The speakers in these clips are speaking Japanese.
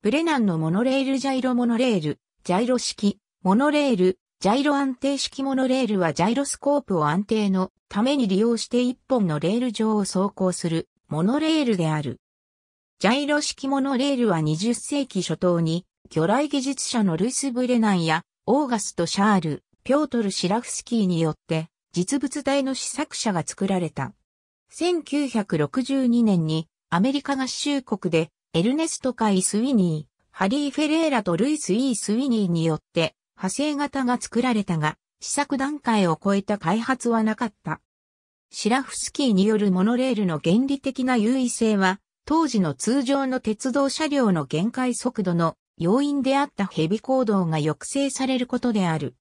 ブレナンのモノレールジャイロモノレール、ジャイロ式、モノレール、ジャイロ安定式モノレールはジャイロスコープを安定のために利用して一本のレール上を走行するモノレールである。ジャイロ式モノレールは20世紀初頭に魚雷技術者のルイス・ブレナンやオーガスト・シャール、ピョートル・シラフスキーによって実物大の試作車が作られた。1962年にアメリカ合衆国でエルネスト・カイ・スウィニー、ハリー・フェレーラとルイス・イー・スウィニーによって派生型が作られたが、試作段階を超えた開発はなかった。シラフスキーによるモノレールの原理的な優位性は、当時の通常の鉄道車両の限界速度の要因であったヘビ行動が抑制されることである。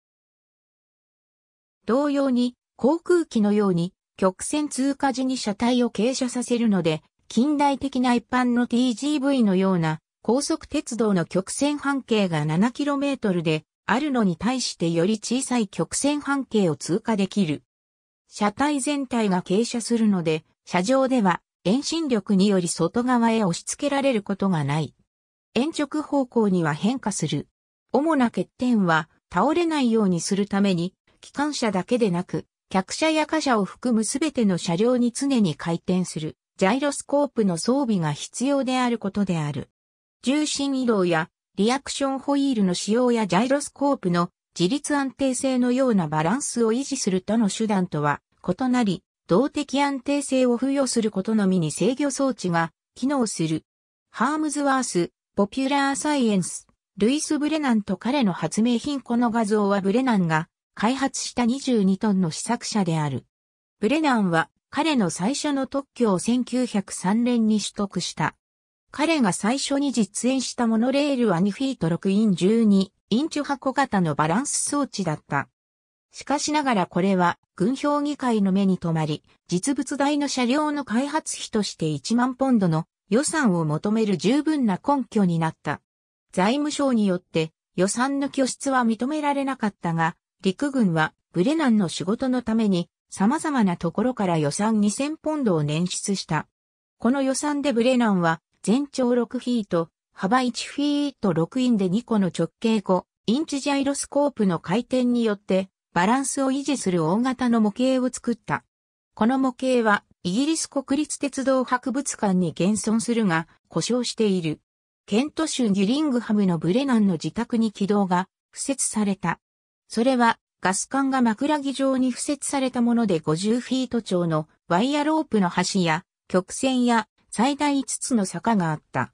同様に、航空機のように、曲線通過時に車体を傾斜させるので、近代的な一般の TGV のような高速鉄道の曲線半径が 7km であるのに対してより小さい曲線半径を通過できる。車体全体が傾斜するので、車上では遠心力により外側へ押し付けられることがない。延直方向には変化する。主な欠点は倒れないようにするために、機関車だけでなく、客車や貨車を含むすべての車両に常に回転する。ジャイロスコープの装備が必要であることである。重心移動やリアクションホイールの使用やジャイロスコープの自立安定性のようなバランスを維持するとの手段とは異なり、動的安定性を付与することのみに制御装置が機能する。ハームズワース、ポピュラーサイエンス、ルイス・ブレナンと彼の発明品この画像はブレナンが開発した22トンの試作車である。ブレナンは彼の最初の特許を1903年に取得した。彼が最初に実演したモノレールは2フィート6イン12インチ箱型のバランス装置だった。しかしながらこれは軍評議会の目に留まり、実物大の車両の開発費として1万ポンドの予算を求める十分な根拠になった。財務省によって予算の拠出は認められなかったが、陸軍はブレナンの仕事のために様々なところから予算2000ポンドを捻出した。この予算でブレナンは全長6フィート、幅1フィート6インで2個の直径5インチジャイロスコープの回転によってバランスを維持する大型の模型を作った。この模型はイギリス国立鉄道博物館に現存するが故障している。ケント州ギリングハムのブレナンの自宅に軌道が敷設された。それはガス管が枕木状に付設されたもので50フィート長のワイヤロープの端や曲線や最大5つの坂があった。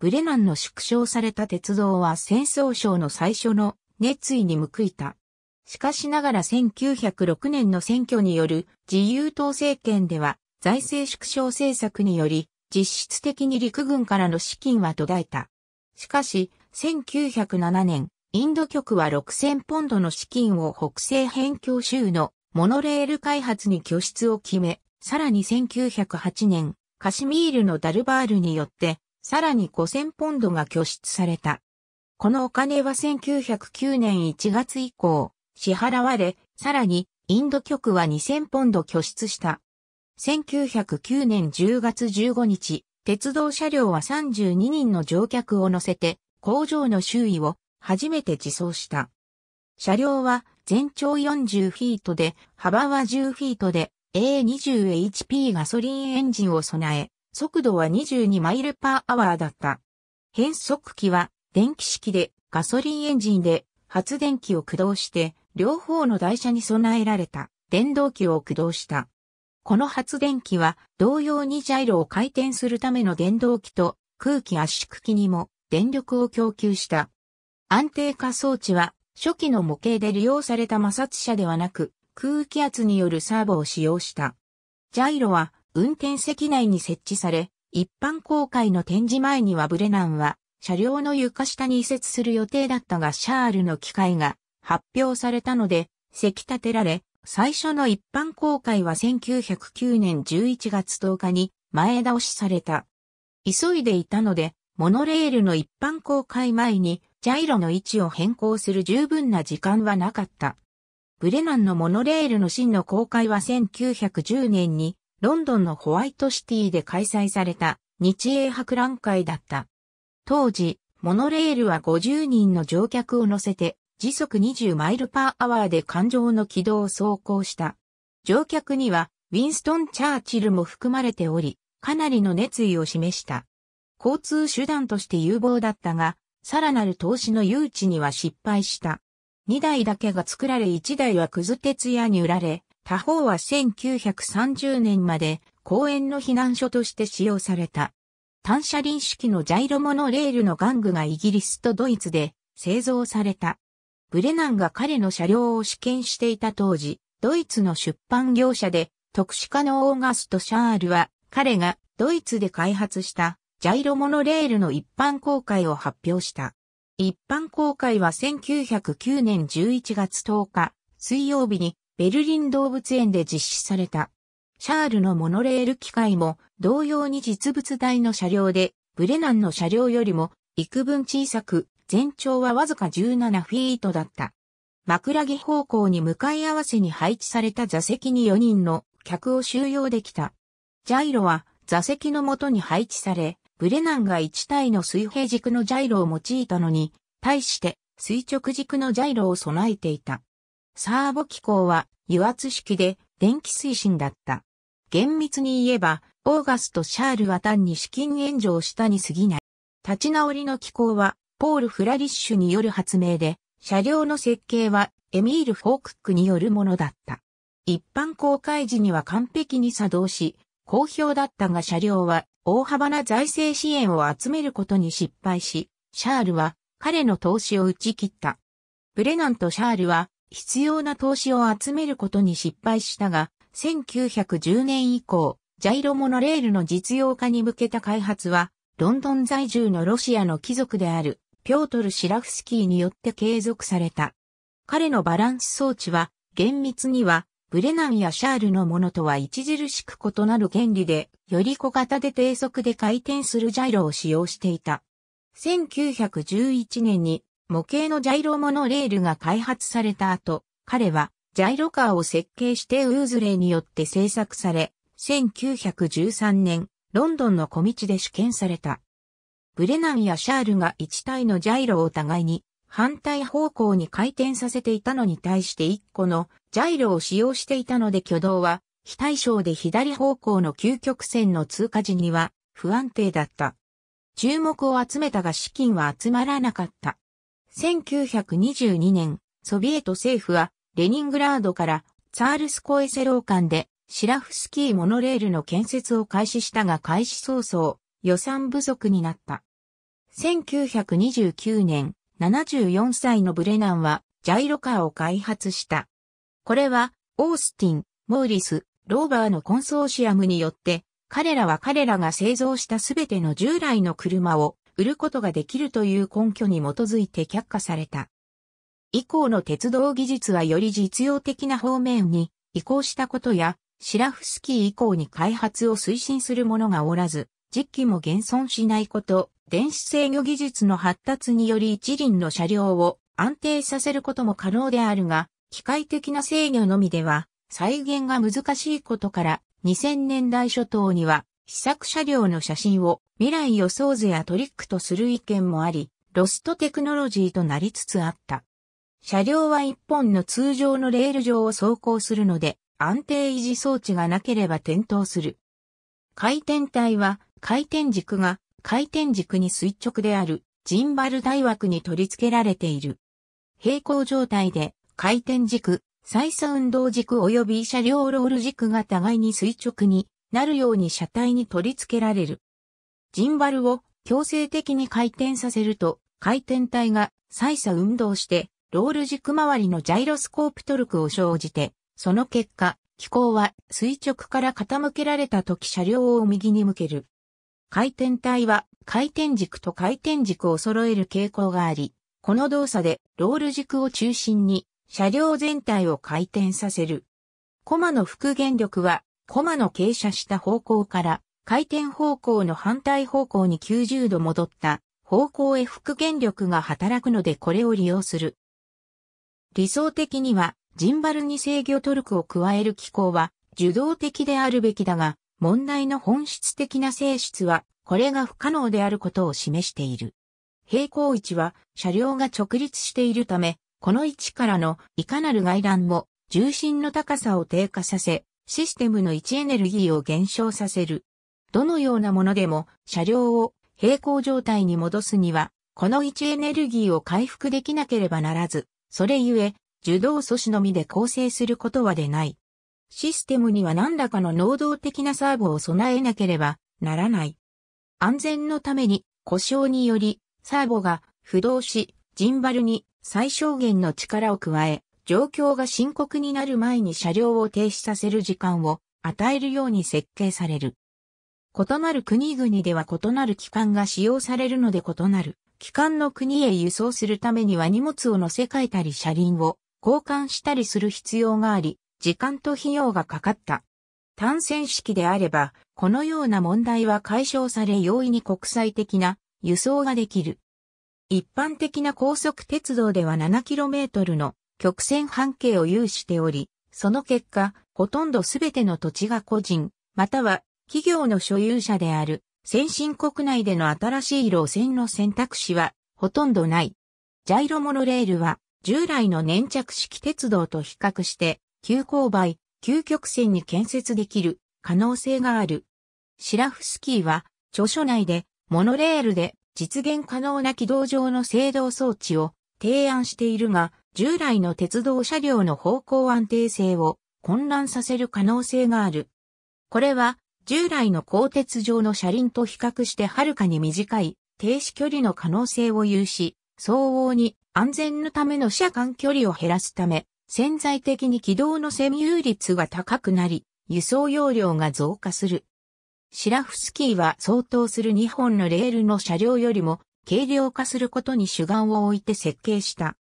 ブレナンの縮小された鉄道は戦争省の最初の熱意に報いた。しかしながら1906年の選挙による自由党政権では財政縮小政策により実質的に陸軍からの資金は途絶えた。しかし1907年インド局は6000ポンドの資金を北西辺境州のモノレール開発に拠出を決め、さらに1908年、カシミールのダルバールによって、さらに5000ポンドが拠出された。このお金は1909年1月以降、支払われ、さらに、インド局は2000ポンド拠出した。1909年10月15日、鉄道車両は32人の乗客を乗せて、工場の周囲を初めて自走した。車両は全長40フィートで、幅は10フィートで、A20HP ガソリンエンジンを備え、速度は22マイルパーアワーだった。変速機は電気式でガソリンエンジンで発電機を駆動して、両方の台車に備えられた電動機を駆動した。この発電機は同様にジャイロを回転するための電動機と空気圧縮機にも電力を供給した。安定化装置は、初期の模型で利用された摩擦車ではなく、空気圧によるサーボを使用した。ジャイロは、運転席内に設置され、一般公開の展示前にはブレナンは、車両の床下に移設する予定だったがシャールの機械が発表されたので、せき立てられ、最初の一般公開は1909年11月10日に前倒しされた。急いでいたので、モノレールの一般公開前にジャイロの位置を変更する十分な時間はなかった。ブレナンのモノレールの真の公開は1910年にロンドンのホワイトシティで開催された日英博覧会だった。当時、モノレールは50人の乗客を乗せて時速20マイルパーアワーで環状の軌道を走行した。乗客にはウィンストン・チャーチルも含まれており、かなりの熱意を示した。交通手段として有望だったが、さらなる投資の誘致には失敗した。2台だけが作られ1台はくず鉄屋に売られ、他方は1930年まで公園の避難所として使用された。単車輪式のジャイロモノレールの玩具がイギリスとドイツで製造された。ブレナンが彼の車両を試験していた当時、ドイツの出版業者で特殊化のオーガスト・シャールは彼がドイツで開発したジャイロモノレールの一般公開を発表した。一般公開は1909年11月10日、水曜日にベルリン動物園で実施された。シャールのモノレール機械も同様に実物大の車両で、ブレナンの車両よりも幾分小さく、全長はわずか17フィートだった。枕木方向に向かい合わせに配置された座席に4人の客を収容できた。ジャイロは座席の元に配置され、ブレナンが1体の水平軸のジャイロを用いたのに、対して垂直軸のジャイロを備えていた。サーボ機構は油圧式で電気推進だった。厳密に言えば、オーガスとシャールは単に資金援助をしたに過ぎない。立ち直りの機構は、ポール・フラリッシュによる発明で、車両の設計はエミール・フォークックによるものだった。一般公開時には完璧に作動し、好評だったが車両は大幅な財政支援を集めることに失敗し、シャールは彼の投資を打ち切った。ブレナンとシャールは必要な投資を集めることに失敗したが、1910年以降、ジャイロモノレールの実用化に向けた開発は、ロンドン在住のロシアの貴族である、ピョートル・シラフスキーによって継続された。彼のバランス装置は、厳密には、ブレナンやシャールのものとは著しく異なる原理で、より小型で低速で回転するジャイロを使用していた。1911年に模型のジャイロモノレールが開発された後、彼はジャイロカーを設計してウーズレイによって製作され、1913年、ロンドンの小道で試験された。ブレナンやシャールが1体のジャイロを互いに反対方向に回転させていたのに対して1個のジャイロを使用していたので挙動は非対称で左方向の究極線の通過時には不安定だった。注目を集めたが資金は集まらなかった。1922年、ソビエト政府はレニングラードからツァールスコエセロー間でシラフスキーモノレールの建設を開始したが開始早々予算不足になった。1929年、74歳のブレナンはジャイロカーを開発した。これは、オースティン、モーリス、ローバーのコンソーシアムによって、彼らは彼らが製造したすべての従来の車を売ることができるという根拠に基づいて却下された。以降の鉄道技術はより実用的な方面に移行したことや、シラフスキー以降に開発を推進する者がおらず、実機も現存しないこと、電子制御技術の発達により一輪の車両を安定させることも可能であるが、機械的な制御のみでは再現が難しいことから2000年代初頭には試作車両の写真を未来予想図やトリックとする意見もあり、ロストテクノロジーとなりつつあった。車両は一本の通常のレール上を走行するので、安定維持装置がなければ転倒する。回転体は回転軸が回転軸に垂直であるジンバル台枠に取り付けられている。平行状態で回転軸、再差運動軸及び車両ロール軸が互いに垂直になるように車体に取り付けられる。ジンバルを強制的に回転させると回転体が再差運動してロール軸周りのジャイロスコープトルクを生じて、その結果、機構は垂直から傾けられた時車両を右に向ける。回転体は回転軸と回転軸を揃える傾向があり、この動作でロール軸を中心に車両全体を回転させる。コマの復元力はコマの傾斜した方向から回転方向の反対方向に90度戻った方向へ復元力が働くのでこれを利用する。理想的にはジンバルに制御トルクを加える機構は受動的であるべきだが、問題の本質的な性質は、これが不可能であることを示している。平行位置は車両が直立しているため、この位置からのいかなる外乱も重心の高さを低下させ、システムの位置エネルギーを減少させる。どのようなものでも車両を平行状態に戻すには、この位置エネルギーを回復できなければならず、それゆえ、受動素子のみで構成することはでない。システムには何らかの能動的なサーブを備えなければならない。安全のために故障によりサーボが浮動し、ジンバルに最小限の力を加え、状況が深刻になる前に車両を停止させる時間を与えるように設計される。異なる国々では異なる機関が使用されるので異なる機関の国へ輸送するためには荷物を乗せ替えたり車輪を交換したりする必要があり、時間と費用がかかった。単線式であれば、このような問題は解消され容易に国際的な輸送ができる。一般的な高速鉄道では 7km の曲線半径を有しており、その結果、ほとんどすべての土地が個人、または企業の所有者である先進国内での新しい路線の選択肢はほとんどない。ジャイロモノレールは従来の粘着式鉄道と比較して急勾配、急曲線に建設できる可能性がある。シラフスキーは著書内でモノレールで実現可能な軌道上の制動装置を提案しているが、従来の鉄道車両の方向安定性を混乱させる可能性がある。これは従来の鋼鉄上の車輪と比較してはるかに短い停止距離の可能性を有し、相応に安全のための車間距離を減らすため、潜在的に軌道の占有率が高くなり、輸送容量が増加する。シラフスキーは相当する2本のレールの車両よりも軽量化することに主眼を置いて設計した。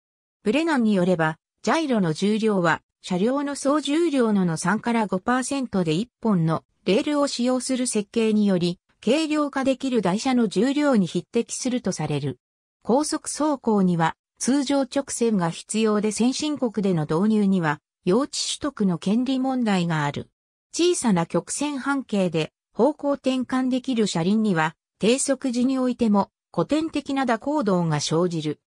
ブレナンによれば、ジャイロの重量は車両の総重量のの3から5%で1本のレールを使用する設計により、軽量化できる台車の重量に匹敵するとされる。高速走行には通常直線が必要で先進国での導入には、用地取得の権利問題がある。小さな曲線半径で方向転換できる車輪には、低速時においても古典的な蛇行動が生じる。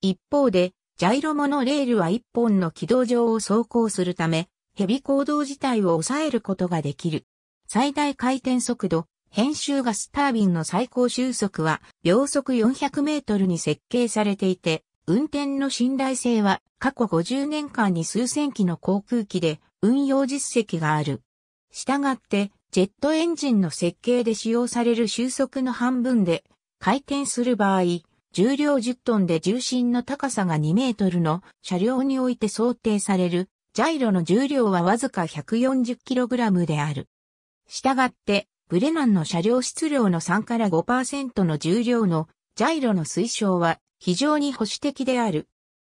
一方で、ジャイロモノレールは一本の軌道上を走行するため、ヘビ行動自体を抑えることができる。最大回転速度、編集ガスタービンの最高収束は秒速400メートルに設計されていて、運転の信頼性は過去50年間に数千機の航空機で運用実績がある。したがって、ジェットエンジンの設計で使用される収束の半分で回転する場合、重量10トンで重心の高さが2メートルの車両において想定されるジャイロの重量はわずか 140kg である。したがって、ブレナンの車両質量の3から5%の重量のジャイロの推奨は非常に保守的である。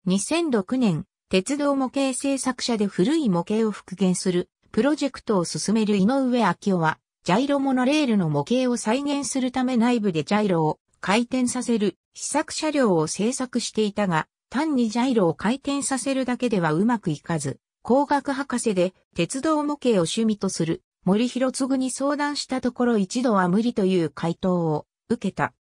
2006年、鉄道模型製作者で古い模型を復元するプロジェクトを進める井上昭夫は、ジャイロモノレールの模型を再現するため内部でジャイロを回転させる試作車両を製作していたが、単にジャイロを回転させるだけではうまくいかず、工学博士で鉄道模型を趣味とする森弘次に相談したところ一度は無理という回答を受けた。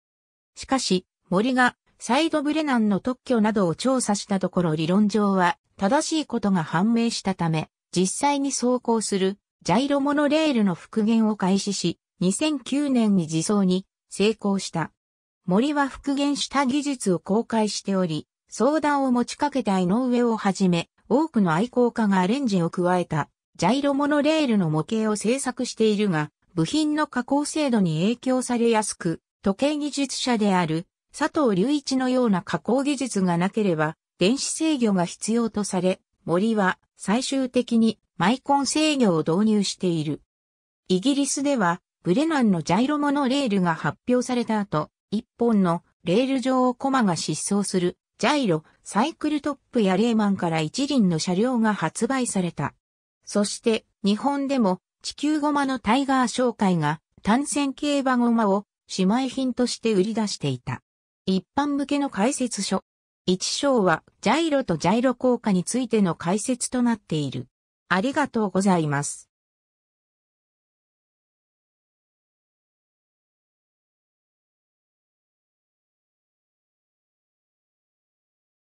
しかし、森がサイドブレナンの特許などを調査したところ理論上は正しいことが判明したため、実際に走行するジャイロモノレールの復元を開始し、2009年に自走に成功した。森は復元した技術を公開しており、相談を持ちかけた井上をはじめ、多くの愛好家がアレンジを加えた、ジャイロモノレールの模型を制作しているが、部品の加工精度に影響されやすく、時計技術者である佐藤隆一のような加工技術がなければ、電子制御が必要とされ、森は最終的にマイコン制御を導入している。イギリスでは、ブレナンのジャイロモノレールが発表された後、一本のレール上をコマが疾走する、ジャイロ、サイクルトップやレーマンから一輪の車両が発売された。そして、日本でも、地球ゴマのタイガー商会が、単線競馬ゴマを姉妹品として売り出していた。一般向けの解説書。一章はジャイロとジャイロ効果についての解説となっている。ありがとうございます。